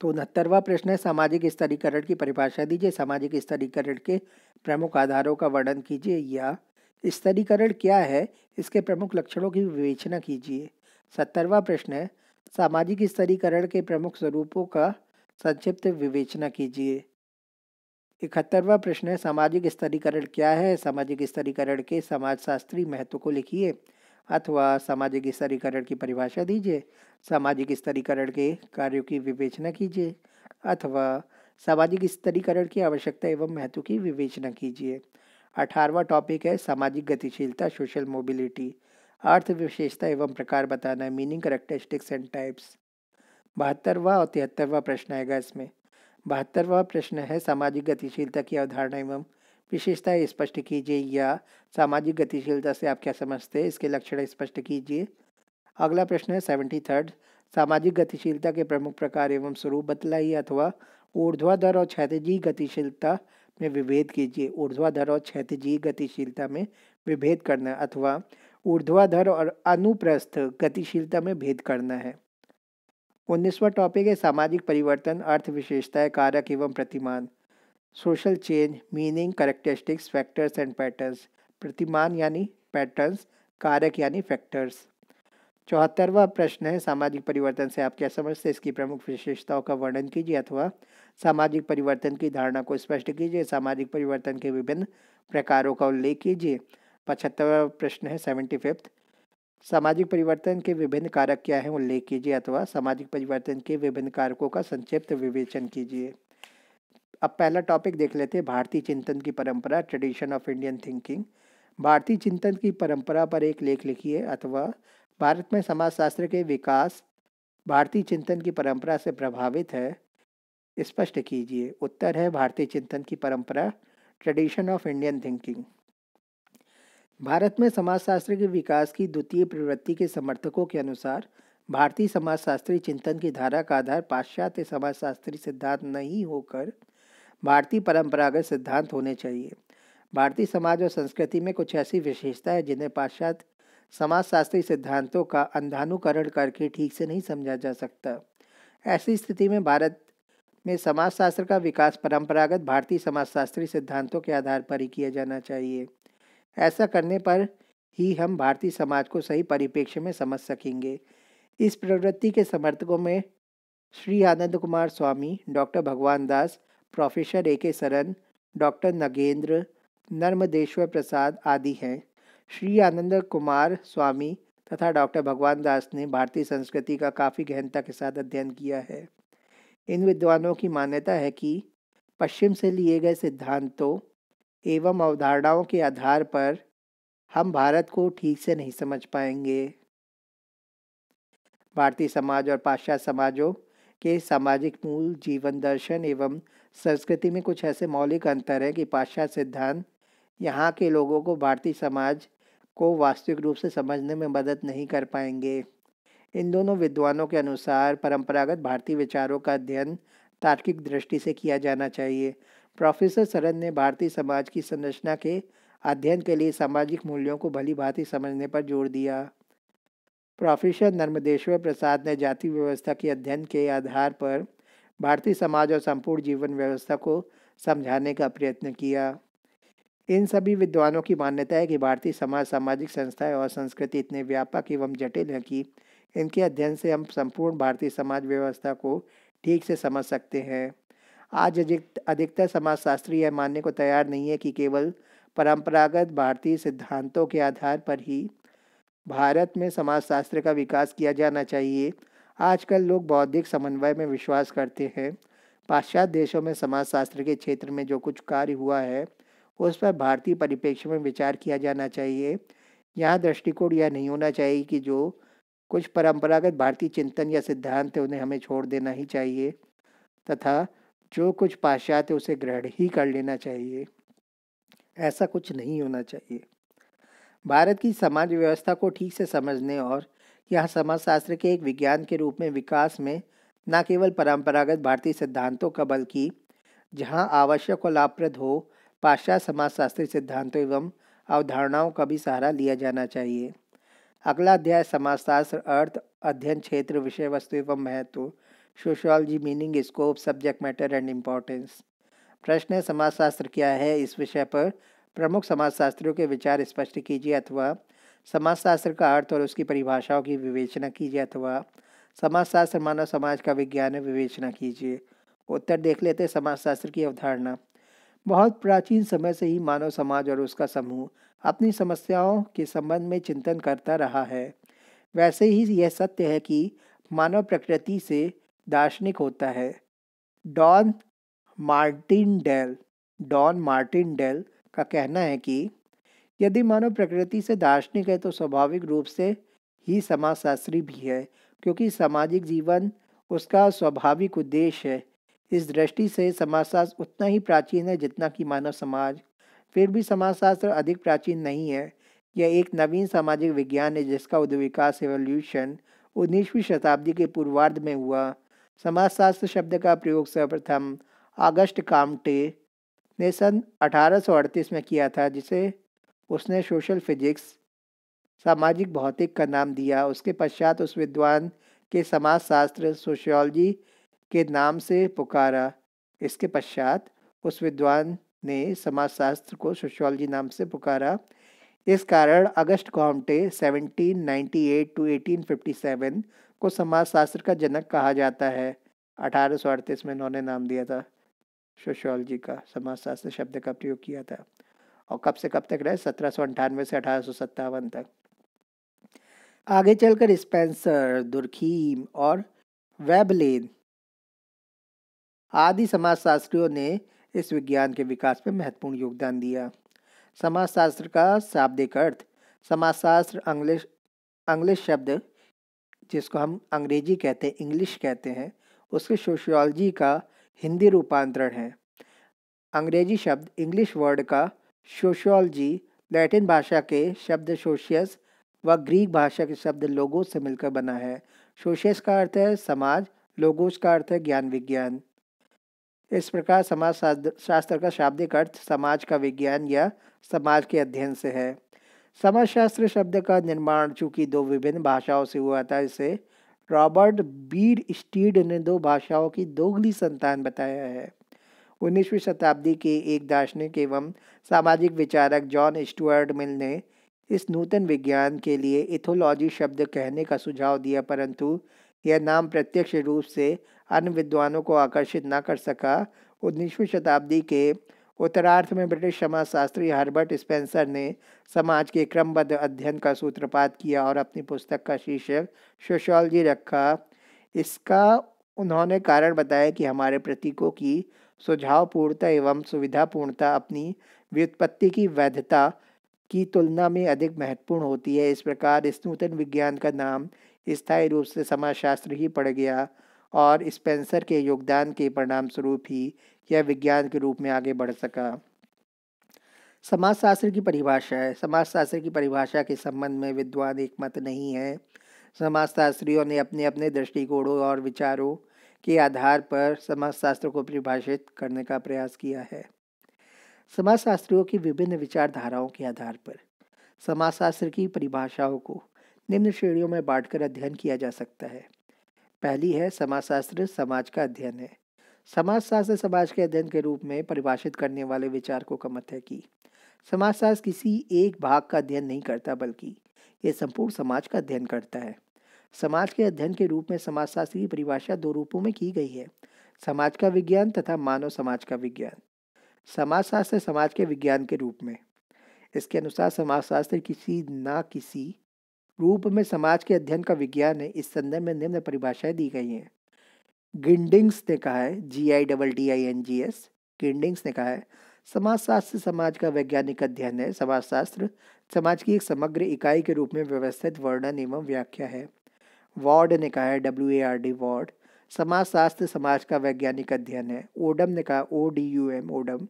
तो उनहत्तरवा प्रश्न है सामाजिक स्तरीकरण की परिभाषा दीजिए सामाजिक स्तरीकरण के प्रमुख आधारों का वर्णन कीजिए या स्तरीकरण क्या है इसके प्रमुख लक्षणों की विवेचना कीजिए सत्तरवा प्रश्न है सामाजिक स्तरीकरण के प्रमुख स्वरूपों का संक्षिप्त विवेचना कीजिए इकहत्तरवा प्रश्न है सामाजिक स्तरीकरण क्या है सामाजिक स्तरीकरण के समाजशास्त्री महत्व को लिखिए अथवा सामाजिक स्तरीकरण की परिभाषा दीजिए सामाजिक स्तरीकरण के कार्यों की विवेचना कीजिए अथवा सामाजिक स्तरीकरण की आवश्यकता एवं महत्व की विवेचना कीजिए अठारवा टॉपिक है सामाजिक गतिशीलता सोशल मोबिलिटी अर्थ विशेषता एवं प्रकार बताना मीनिंग करेक्टरिस्टिक्स एंड टाइप्स बहत्तरवा और तिहत्तरवा प्रश्न आएगा इसमें बहत्तरवा प्रश्न है सामाजिक गतिशीलता की अवधारणा एवं विशेषता स्पष्ट कीजिए या सामाजिक गतिशीलता से आप क्या समझते हैं इसके लक्षण स्पष्ट कीजिए अगला प्रश्न है सेवेंटी थर्ड सामाजिक गतिशीलता के प्रमुख प्रकार एवं स्वरूप बतलाइए अथवा ऊर्ध्वाधर और क्षैतिजी गतिशीलता में विभेद कीजिए ऊर्ध्वाधर और क्षेत्रजी गतिशीलता में विभेद करना अथवा ऊर्ध्वाधर और अनुप्रस्थ गतिशीलता में भेद करना है उन्नीसवा टॉपिक है सामाजिक परिवर्तन अर्थ विशेषताएं कारक एवं प्रतिमान social change meaning characteristics factors and patterns प्रतिमान यानी पैटर्न्स कारक यानी फैक्टर्स चौहत्तरवा प्रश्न है सामाजिक परिवर्तन से आप क्या समझते हैं इसकी प्रमुख विशेषताओं का वर्णन कीजिए अथवा सामाजिक परिवर्तन की धारणा को स्पष्ट कीजिए सामाजिक परिवर्तन के विभिन्न प्रकारों का उल्लेख कीजिए पचहत्तरवा प्रश्न है सेवेंटी फिफ्थ सामाजिक परिवर्तन के विभिन्न कारक क्या हैं उल्लेख कीजिए अथवा सामाजिक परिवर्तन के विभिन्न कारकों का संक्षिप्त विवेचन कीजिए अब पहला टॉपिक देख लेते हैं भारतीय चिंतन की परंपरा ट्रेडिशन ऑफ इंडियन थिंकिंग भारतीय चिंतन की परंपरा पर एक लेख लिखिए अथवा भारत में समाजशास्त्र के विकास भारतीय चिंतन की परंपरा से प्रभावित है स्पष्ट कीजिए उत्तर है भारतीय चिंतन की परंपरा ट्रेडिशन ऑफ इंडियन थिंकिंग भारत में समाजशास्त्र के विकास की द्वितीय प्रवृत्ति के समर्थकों के अनुसार भारतीय समाजशास्त्री चिंतन की धारा का आधार पाश्चात्य समाजशास्त्री सिद्धांत नहीं होकर भारतीय परंपरागत सिद्धांत होने चाहिए भारतीय समाज और संस्कृति में कुछ ऐसी विशेषता है जिन्हें पाश्चात्य समाजशास्त्री सिद्धांतों का अंधानुकरण करके ठीक से नहीं समझा जा सकता ऐसी स्थिति में भारत में समाजशास्त्र का विकास परंपरागत भारतीय समाजशास्त्री सिद्धांतों के आधार पर ही किया जाना चाहिए ऐसा करने पर ही हम भारतीय समाज को सही परिप्रेक्ष्य में समझ सकेंगे इस प्रवृत्ति के समर्थकों में Shri Anand Kumar Swami doctor Bhagwan Das professor A K Saran doctor Nagendra Narmadeshwar Prasad आदि हैं श्री आनंद कुमार स्वामी तथा डॉक्टर भगवान दास ने भारतीय संस्कृति का काफ़ी गहनता के साथ अध्ययन किया है इन विद्वानों की मान्यता है कि पश्चिम से लिए गए सिद्धांतों एवं अवधारणाओं के आधार पर हम भारत को ठीक से नहीं समझ पाएंगे भारतीय समाज और पाश्चात्य समाजों के सामाजिक मूल जीवन दर्शन एवं संस्कृति में कुछ ऐसे मौलिक अंतर हैं कि पाश्चात्य सिद्धांत यहाँ के लोगों को भारतीय समाज को वास्तविक रूप से समझने में मदद नहीं कर पाएंगे इन दोनों विद्वानों के अनुसार परंपरागत भारतीय विचारों का अध्ययन तार्किक दृष्टि से किया जाना चाहिए प्रोफेसर सरन ने भारतीय समाज की संरचना के अध्ययन के लिए सामाजिक मूल्यों को भली भांति समझने पर जोर दिया प्रोफेसर नर्मदेश्वर प्रसाद ने जाति व्यवस्था के अध्ययन के आधार पर भारतीय समाज और संपूर्ण जीवन व्यवस्था को समझाने का प्रयत्न किया इन सभी विद्वानों की मान्यता है कि भारतीय समाज सामाजिक संस्थाएं और संस्कृति इतने व्यापक एवं जटिल हैं कि इनके अध्ययन से हम संपूर्ण भारतीय समाज व्यवस्था को ठीक से समझ सकते हैं आज अधिकतर समाजशास्त्री यह मानने को तैयार नहीं है कि केवल परंपरागत भारतीय सिद्धांतों के आधार पर ही भारत में समाजशास्त्र का विकास किया जाना चाहिए आजकल लोग बौद्धिक समन्वय में विश्वास करते हैं पाश्चात्य देशों में समाजशास्त्र के क्षेत्र में जो कुछ कार्य हुआ है उस पर भारतीय परिप्रेक्ष्य में विचार किया जाना चाहिए यहाँ दृष्टिकोण यह नहीं होना चाहिए कि जो कुछ परंपरागत भारतीय चिंतन या सिद्धांत है उन्हें हमें छोड़ देना ही चाहिए तथा जो कुछ पाश्चात्य उसे ग्रहण ही कर लेना चाहिए ऐसा कुछ नहीं होना चाहिए भारत की समाज व्यवस्था को ठीक से समझने और यह समाजशास्त्र के एक विज्ञान के रूप में विकास में न केवल परंपरागत भारतीय सिद्धांतों का बल्कि जहाँ आवश्यक और लाभप्रद हो पाश्चात्य समाजशास्त्री सिद्धांतों एवं अवधारणाओं का भी सहारा लिया जाना चाहिए अगला अध्याय समाजशास्त्र अर्थ अध्ययन क्षेत्र विषय वस्तु एवं महत्व sociology meaning scope subject matter and importance प्रश्न समाजशास्त्र क्या है इस विषय पर प्रमुख समाजशास्त्रियों के विचार स्पष्ट कीजिए अथवा समाजशास्त्र का अर्थ और उसकी परिभाषाओं की विवेचना कीजिए अथवा समाजशास्त्र मानव समाज का विज्ञान है विवेचना कीजिए उत्तर देख लेते हैं समाजशास्त्र की अवधारणा बहुत प्राचीन समय से ही मानव समाज और उसका समूह अपनी समस्याओं के संबंध में चिंतन करता रहा है वैसे ही यह सत्य है कि मानव प्रकृति से दार्शनिक होता है Don Martindale Don Martindale का कहना है कि यदि मानव प्रकृति से दार्शनिक है तो स्वाभाविक रूप से ही समाजशास्त्री भी है क्योंकि सामाजिक जीवन उसका स्वाभाविक उद्देश्य है इस दृष्टि से समाजशास्त्र उतना ही प्राचीन है जितना कि मानव समाज फिर भी समाजशास्त्र अधिक प्राचीन नहीं है यह एक नवीन सामाजिक विज्ञान है जिसका उद्विकास एवोल्यूशन उन्नीसवीं शताब्दी के पूर्वार्ध में हुआ समाजशास्त्र शब्द का प्रयोग सर्वप्रथम अगस्त कामटे ने सन अठारह में किया था जिसे उसने सोशल फिजिक्स सामाजिक भौतिक का नाम दिया उसके पश्चात उस विद्वान के समाजशास्त्र सोशियोलॉजी के नाम से पुकारा इसके पश्चात उस विद्वान ने समाजशास्त्र को सोशियोलॉजी नाम से पुकारा इस कारण अगस्त कॉम्टे 1798 टू 1857 को समाजशास्त्र का जनक कहा जाता है अठारह में इन्होंने नाम दिया था सोशियोलॉजी का समाजशास्त्र शब्द का प्रयोग किया था और कब से कब तक रहे सत्रह सौ अंठानवे से अठारह सौ सत्तावन तक आगे चलकर स्पेंसर दुर्खीम और वेबलेन आदि समाजशास्त्रियों ने इस विज्ञान के विकास में महत्वपूर्ण योगदान दिया समाजशास्त्र का शाब्दिक अर्थ समाजशास्त्र अंग्लिश अंग्लिश शब्द जिसको हम अंग्रेजी कहते हैं इंग्लिश कहते हैं उसके सोशियोलॉजी का हिंदी रूपांतरण है अंग्रेजी शब्द इंग्लिश वर्ड का सोशोलॉजी लैटिन भाषा के शब्द सोशियस व ग्रीक भाषा के शब्द लोगों से मिलकर बना है सोशियस का अर्थ है समाज लोगोस का अर्थ है ज्ञान विज्ञान इस प्रकार समाज शास्त्र का शाब्दिक अर्थ समाज का विज्ञान या समाज के अध्ययन से है समाजशास्त्र शब्द का निर्माण चूंकि दो विभिन्न भाषाओं से हुआ था इसे रॉबर्ट बीड स्टीड ने दो भाषाओं की दोगली संतान बताया है उन्नीसवीं शताब्दी के एक दार्शनिक एवं सामाजिक विचारक जॉन स्टुअर्ट मिल ने इस नूतन विज्ञान के लिए इथोलॉजी शब्द कहने का सुझाव दिया परंतु यह नाम प्रत्यक्ष रूप से अन्य विद्वानों को आकर्षित न कर सका उन्नीसवीं शताब्दी के उत्तरार्थ में ब्रिटिश समाजशास्त्री हर्बर्ट स्पेंसर ने समाज के क्रमबद्ध अध्ययन का सूत्रपात किया और अपनी पुस्तक का शीर्षक सोशोलॉजी रखा इसका उन्होंने कारण बताया कि हमारे प्रतीकों की सुझावपूर्णता एवं सुविधापूर्णता अपनी व्युत्पत्ति की वैधता की तुलना में अधिक महत्वपूर्ण होती है इस प्रकार नूतन विज्ञान का नाम स्थायी रूप से समाजशास्त्र ही पड़ गया और स्पेंसर के योगदान के परिणाम स्वरूप ही यह विज्ञान के रूप में आगे बढ़ सका समाजशास्त्र की परिभाषा है समाजशास्त्र की परिभाषा के संबंध में विद्वान एकमत नहीं है समाजशास्त्रियों ने अपने अपने दृष्टिकोणों और विचारों के आधार पर समाजशास्त्र को परिभाषित करने का प्रयास किया है समाजशास्त्रियों की विभिन्न विचारधाराओं के आधार पर समाजशास्त्र की परिभाषाओं को निम्न श्रेणियों में बांटकर अध्ययन किया जा सकता है पहली है समाजशास्त्र समाज का अध्ययन है समाजशास्त्र समाज के अध्ययन के रूप में परिभाषित करने वाले विचारकों का मत है कि समाजशास्त्र किसी एक भाग का अध्ययन नहीं करता बल्कि ये संपूर्ण समाज का अध्ययन करता है समाज के अध्ययन के रूप में समाजशास्त्र की परिभाषा दो रूपों में की गई है समाज का विज्ञान तथा मानव समाज का विज्ञान समाजशास्त्र समाज के विज्ञान के रूप में इसके अनुसार समाजशास्त्र किसी ना किसी रूप में समाज के अध्ययन का विज्ञान है इस संदर्भ में निम्न परिभाषाएं दी गई हैं गिंडिंग्स ने कहा है G I double D I N G S Giddings ने कहा है समाजशास्त्र समाज का वैज्ञानिक अध्ययन है समाजशास्त्र समाज की एक समग्र इकाई के रूप में व्यवस्थित वर्णन एवं व्याख्या है वार्ड ने कहा है W A R D Ward समाजशास्त्र समाज का वैज्ञानिक अध्ययन है ओडम ने कहा O D U M Odum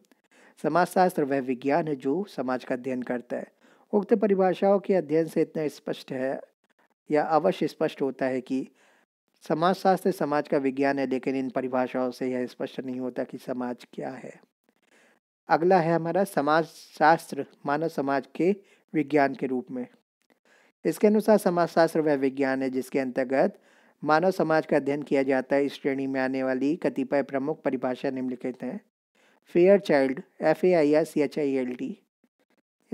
समाजशास्त्र वह विज्ञान है जो समाज का अध्ययन करता है उक्त परिभाषाओं के अध्ययन से इतना स्पष्ट है या अवश्य स्पष्ट होता है कि समाजशास्त्र समाज का विज्ञान है लेकिन इन परिभाषाओं से यह स्पष्ट नहीं होता कि समाज क्या है अगला है हमारा समाजशास्त्र मानव समाज के विज्ञान के रूप में इसके अनुसार समाजशास्त्र वह विज्ञान है जिसके अंतर्गत मानव समाज का अध्ययन किया जाता है इस श्रेणी में आने वाली कतिपय प्रमुख परिभाषा निम्नलिखित हैं Fairchild F A I R C H I L T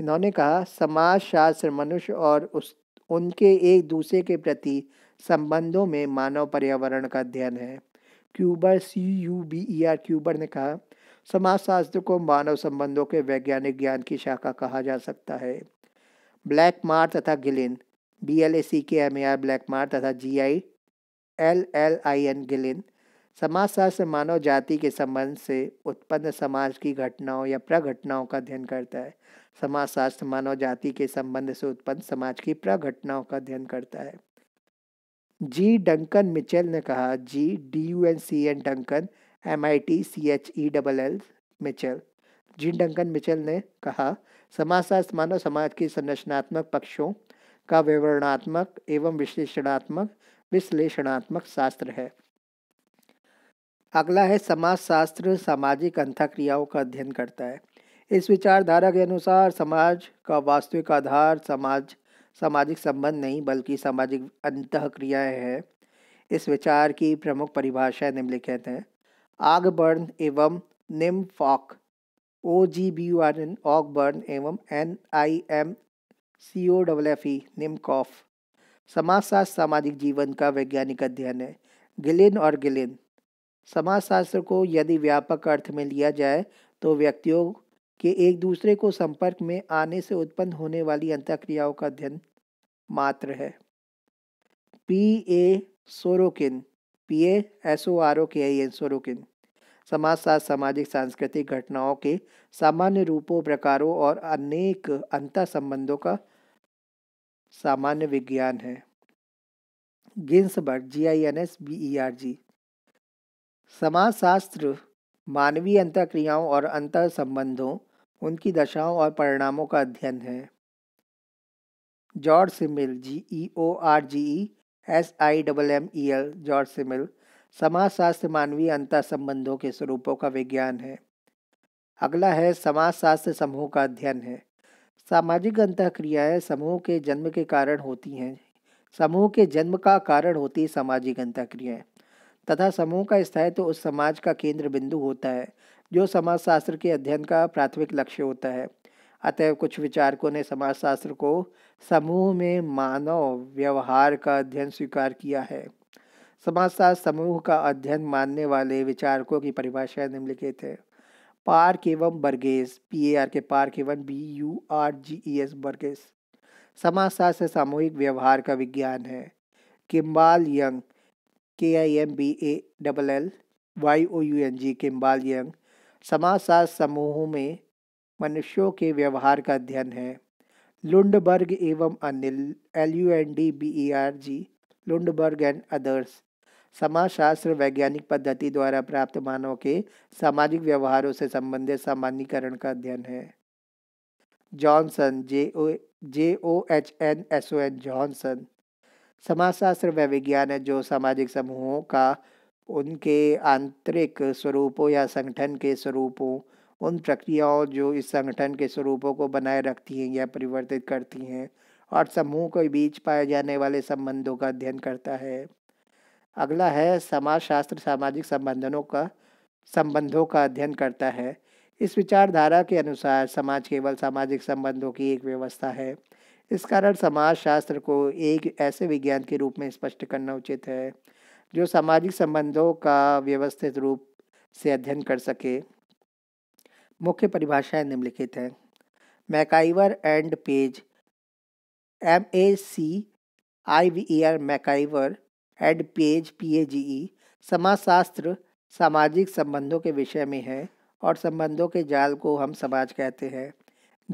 इन्होंने कहा समाज शास्त्र मनुष्य और उस उनके एक दूसरे के प्रति संबंधों में मानव पर्यावरण का अध्ययन है Cuber C U B E R Cuber ने कहा समाजशास्त्र को मानव संबंधों के वैज्ञानिक ज्ञान की शाखा कहा जा सकता है ब्लैक मार तथा Gillin B L A C K M A R Blackmar तथा G I L L I N Gillin समाजशास्त्र मानव जाति के संबंध से उत्पन्न समाज की घटनाओं या प्रघटनाओं का अध्ययन करता है समाजशास्त्र मानव जाति के संबंध से उत्पन्न समाज की प्रघटनाओं का अध्ययन करता है जी डंकन मिचेल ने कहा G D U N C N Duncan M I T C H E double L Mitchell G Duncan Mitchell ने कहा समाजशास्त्र मानव समाज के संरचनात्मक पक्षों का विवरणात्मक एवं विश्लेषणात्मक विश्लेषणात्मक शास्त्र है अगला है समाजशास्त्र सामाजिक अंतःक्रियाओं का अध्ययन करता है इस विचारधारा के अनुसार समाज का वास्तविक आधार समाज सामाजिक संबंध नहीं बल्कि सामाजिक अंतःक्रियाएं हैं इस विचार की प्रमुख परिभाषाएं निम्नलिखित हैं आगबर्न एवं निम्फॉक O G B U R N Ogburn एवं N I M C O double F E Nimkoff समाजशास्त्र सामाजिक जीवन का वैज्ञानिक अध्ययन है गिलिन और गिलिन समाजशास्त्र को यदि व्यापक अर्थ में लिया जाए तो व्यक्तियों के एक दूसरे को संपर्क में आने से उत्पन्न होने वाली अंतक्रियाओं का अध्ययन मात्र है P A Sorokin P A S O R O K I N Sorokin समाजशास्त्र सामाजिक सांस्कृतिक घटनाओं के सामान्य रूपों प्रकारों और अनेक अंतर संबंधों का सामान्य विज्ञान है Ginsberg G I N S B E R G समाजशास्त्र मानवीय अंतर क्रियाओं और अंतर संबंधों उनकी दशाओं और परिणामों का अध्ययन है George Simmel G E O R G E S I double M E L George Simmel समाजशास्त्र मानवीय अंतर संबंधों के स्वरूपों का विज्ञान है अगला है समाजशास्त्र समूह का अध्ययन है सामाजिक अंत क्रियाएँ समूह के जन्म के कारण होती हैं समूह के जन्म का कारण होती है सामाजिक अंत क्रियाएँ तथा समूह का स्थायित्व तो उस समाज का केंद्र बिंदु होता है जो समाजशास्त्र के अध्ययन का प्राथमिक लक्ष्य होता है अतः कुछ विचारकों ने समाजशास्त्र को समूह में मानव व्यवहार का अध्ययन स्वीकार किया है समाजशास्त्र समूह का अध्ययन मानने वाले विचारकों की परिभाषा निम्नलिखित है पार्क एवं Burgess P A R K Park एवं B U R G E S Burgess समाजशास्त्र सामूहिक व्यवहार का विज्ञान है Kimball Young K I M B A double L Y O U N G Kimball Young समाजशास्त्र समूह में मनुष्यों के व्यवहार का अध्ययन है लुंडबर्ग एवं अनिल L U N D B E R G Lundberg and others समाजशास्त्र वैज्ञानिक पद्धति द्वारा प्राप्त मानव के सामाजिक व्यवहारों से संबंधित सामान्यकरण का अध्ययन है Johnson J O J O H N S O N Johnson समाजशास्त्र वह विज्ञान है जो सामाजिक समूहों का उनके आंतरिक स्वरूपों या संगठन के स्वरूपों उन प्रक्रियाओं जो इस संगठन के स्वरूपों को बनाए रखती हैं या परिवर्तित करती हैं और समूह के बीच पाए जाने वाले संबंधों का अध्ययन करता है अगला है समाजशास्त्र सामाजिक संबंधनों का संबंधों का अध्ययन करता है इस विचारधारा के अनुसार समाज केवल सामाजिक संबंधों की एक व्यवस्था है इस कारण समाज शास्त्र को एक ऐसे विज्ञान के रूप में स्पष्ट करना उचित है जो सामाजिक संबंधों का व्यवस्थित रूप से अध्ययन कर सके मुख्य परिभाषाएं निम्नलिखित हैं MacIver and Page M A C I V E R MacIver and P P A G E समाजशास्त्र सामाजिक संबंधों के विषय में है और संबंधों के जाल को हम समाज कहते हैं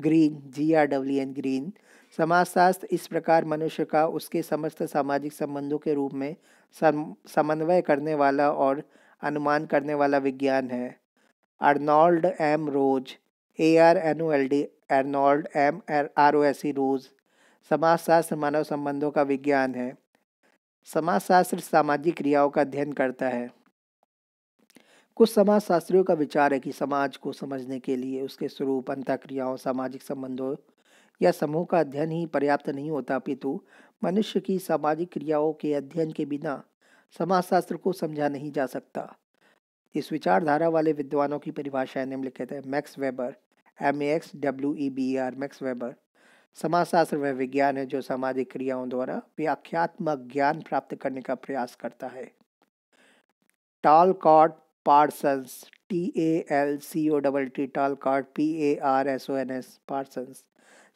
Green G R W N Green समाजशास्त्र इस प्रकार मनुष्य का उसके समस्त सामाजिक संबंधों के रूप में समन्वय करने वाला और अनुमान करने वाला विज्ञान है Arnold M Rose A R N O L D Arnold M R O S E Rose समाजशास्त्र मानव संबंधों का विज्ञान है समाजशास्त्र सामाजिक क्रियाओं का अध्ययन करता है कुछ समाजशास्त्रियों का विचार है कि समाज को समझने के लिए उसके स्वरूप अंत क्रियाओं सामाजिक संबंधों या समूह का अध्ययन ही पर्याप्त नहीं होता अपितु मनुष्य की सामाजिक क्रियाओं के अध्ययन के बिना समाजशास्त्र को समझा नहीं जा सकता इस विचारधारा वाले विद्वानों की परिभाषाएं निम्नलिखित है Max Weber M A X W E B R Max Weber समाजशास्त्र वह विज्ञान है जो सामाजिक क्रियाओं द्वारा व्याख्यात्मक ज्ञान प्राप्त करने का प्रयास करता है Talcott Parsons T A L C O double T Talcott P A R S O N S Parsons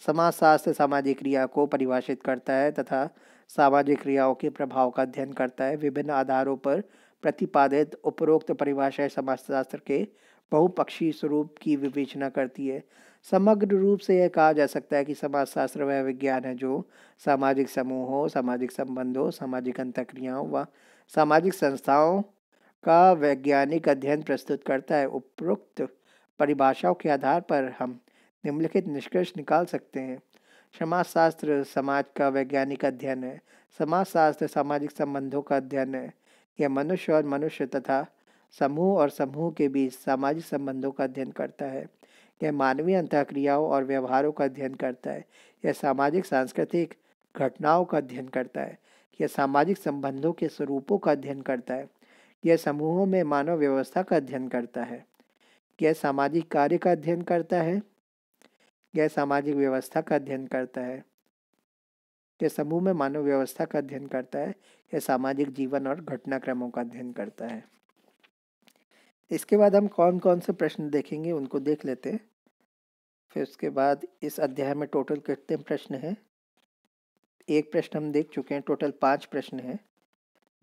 समाजशास्त्र सामाजिक क्रिया को परिभाषित करता है तथा सामाजिक क्रियाओं के प्रभाव का अध्ययन करता है विभिन्न आधारों पर प्रतिपादित उपरोक्त परिभाषाएं समाजशास्त्र के बहुपक्षीय स्वरूप की विवेचना करती है समग्र रूप से यह कहा जा सकता है कि समाजशास्त्र वह विज्ञान है जो सामाजिक समूहों सामाजिक संबंधों सामाजिक अंतक्रियाओं व सामाजिक संस्थाओं का वैज्ञानिक अध्ययन प्रस्तुत करता है उपरोक्त परिभाषाओं के आधार पर हम निम्नलिखित निष्कर्ष निकाल सकते हैं समाजशास्त्र समाज का वैज्ञानिक अध्ययन है समाजशास्त्र सामाजिक संबंधों का अध्ययन है यह मनुष्य और मनुष्य तथा समूह और समूह के बीच सामाजिक संबंधों का अध्ययन करता है यह मानवीय अंतक्रियाओं और व्यवहारों का अध्ययन करता है यह सामाजिक सांस्कृतिक घटनाओं का अध्ययन करता है यह सामाजिक संबंधों के स्वरूपों का अध्ययन करता है यह समूहों में मानव व्यवस्था का अध्ययन करता है यह सामाजिक कार्य का अध्ययन करता है यह सामाजिक व्यवस्था का अध्ययन करता है यह समूह में मानव व्यवस्था का अध्ययन करता है यह सामाजिक जीवन और घटनाक्रमों का अध्ययन करता है इसके बाद हम कौन कौन से प्रश्न देखेंगे उनको देख लेते हैं फिर उसके बाद इस अध्याय में टोटल कितने प्रश्न हैं एक प्रश्न हम देख चुके हैं टोटल पाँच प्रश्न हैं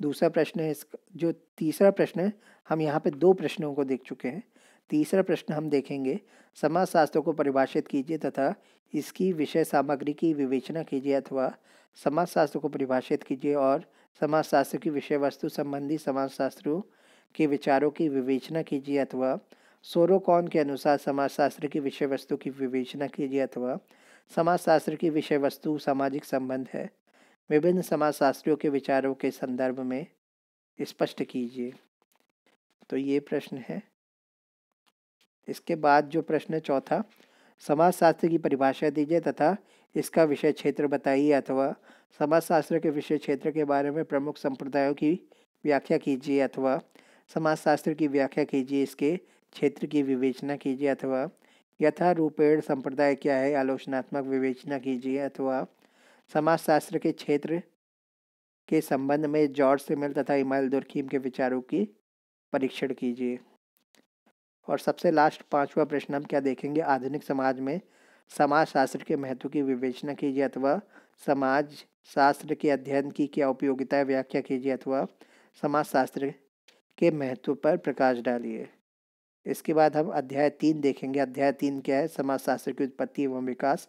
दूसरा प्रश्न है इसका जो तीसरा प्रश्न है हम यहाँ पे दो प्रश्नों को देख चुके हैं तीसरा प्रश्न हम देखेंगे समाज शास्त्र को परिभाषित कीजिए तथा इसकी विषय सामग्री की विवेचना कीजिए अथवा समाजशास्त्र को परिभाषित कीजिए और समाजशास्त्र की विषय वस्तु संबंधी समाजशास्त्रों के विचारों की विवेचना कीजिए अथवा सोरोकॉन के अनुसार समाजशास्त्र की विषय वस्तु की विवेचना कीजिए अथवा समाजशास्त्र की विषय वस्तु सामाजिक संबंध है विभिन्न समाजशास्त्रियों के विचारों के संदर्भ में स्पष्ट कीजिए तो ये प्रश्न है इसके बाद जो प्रश्न चौथा समाजशास्त्र की परिभाषा दीजिए तथा इसका विषय क्षेत्र बताइए अथवा समाजशास्त्र के विषय क्षेत्र के बारे में प्रमुख संप्रदायों की व्याख्या कीजिए अथवा समाजशास्त्र की व्याख्या कीजिए इसके क्षेत्र की विवेचना कीजिए अथवा यथारूपेण संप्रदाय क्या है आलोचनात्मक विवेचना कीजिए अथवा समाजशास्त्र के क्षेत्र के संबंध में जॉर्ज सिमल तथा इमाइल दुर्खीम के विचारों की परीक्षण कीजिए और सबसे लास्ट पांचवा प्रश्न हम क्या देखेंगे आधुनिक समाज में समाजशास्त्र के महत्व की विवेचना कीजिए अथवा समाज शास्त्र के अध्ययन की क्या उपयोगिता व्याख्या कीजिए अथवा समाजशास्त्र के महत्व पर प्रकाश डालिए इसके बाद हम अध्याय तीन देखेंगे अध्याय तीन क्या है समाजशास्त्र की उत्पत्ति एवं विकास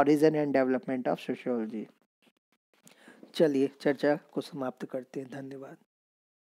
origin and development of sociology चलिए चर्चा को समाप्त करते हैं धन्यवाद